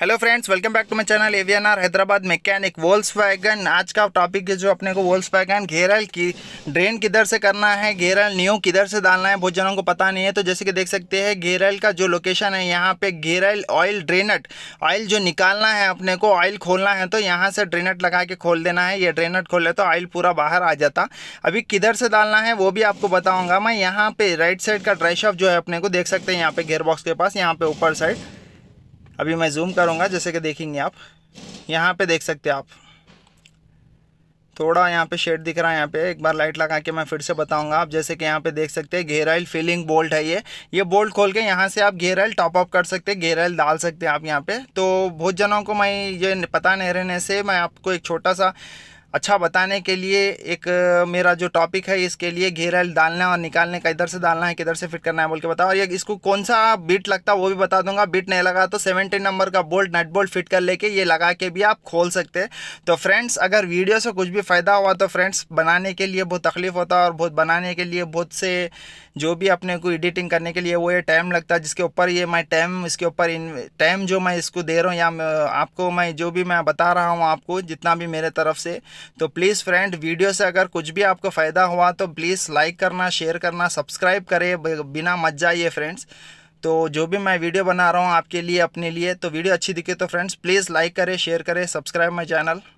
hello friends welcome back to my channel एवियन आर Hyderabad mechanic Volkswagen आज का टॉपिक है जो अपने को वोल्स वैगन घेरल की ड्रेन किधर से करना है घेरल न्यू किधर से डालना है बहुत जनों को पता नहीं है तो जैसे कि देख सकते हैं घेरल का जो लोकेशन है यहाँ पे घेरल ऑयल ड्रेनट ऑयल जो निकालना है अपने को ऑयल खोलना है तो यहाँ से ड्रेनट लगा के खोल देना है ये ड्रेनट खोल तो ऑयल पूरा बाहर आ जाता अभी किधर से डालना है वो भी आपको बताऊँगा मैं यहाँ पर राइट साइड का ड्राई शॉप जो है अपने को देख सकते हैं यहाँ पर घेयर बॉक्स के पास यहाँ पर ऊपर साइड अभी मैं जूम करूँगा जैसे कि देखेंगे आप यहाँ पे देख सकते हैं आप थोड़ा यहाँ पे शेड दिख रहा है यहाँ पे एक बार लाइट लगा के मैं फिर से बताऊंगा आप जैसे कि यहाँ पे देख सकते हैं घेराइल फीलिंग बोल्ट है ये ये बोल्ट खोल के यहाँ से आप घेराइल टॉपअप कर सकते हैं घेराइल डाल सकते हैं आप यहाँ पे तो बहुत जनों को मैं ये पता नहीं रहने से मैं आपको एक छोटा सा अच्छा बताने के लिए एक मेरा जो टॉपिक है इसके लिए घेरा डालना और निकालने का इधर से डालना है किधर से फिट करना है बोल के बताओ और ये इसको कौन सा बीट लगता है वो भी बता दूंगा बीट नहीं लगा तो सेवनटीन नंबर का बोल्ट नट बोल्ट फिट कर लेके ये लगा के भी आप खोल सकते हैं तो फ्रेंड्स अगर वीडियो से कुछ भी फ़ायदा हुआ तो फ्रेंड्स बनाने के लिए बहुत तकलीफ़ होता है और बहुत बनाने के लिए बहुत से जो भी अपने को एडिटिंग करने के लिए वो ये टाइम लगता है जिसके ऊपर ये मैं टाइम इसके ऊपर टाइम जो मैं इसको दे रहा हूँ या आपको मैं जो भी मैं बता रहा हूँ आपको जितना भी मेरे तरफ से तो प्लीज़ फ्रेंड वीडियो से अगर कुछ भी आपको फ़ायदा हुआ तो प्लीज़ लाइक करना शेयर करना सब्सक्राइब करें बिना मत जाइए फ्रेंड्स तो जो भी मैं वीडियो बना रहा हूँ आपके लिए अपने लिए तो वीडियो अच्छी दिखे तो फ्रेंड्स प्लीज़ लाइक करें शेयर करें सब्सक्राइब माई चैनल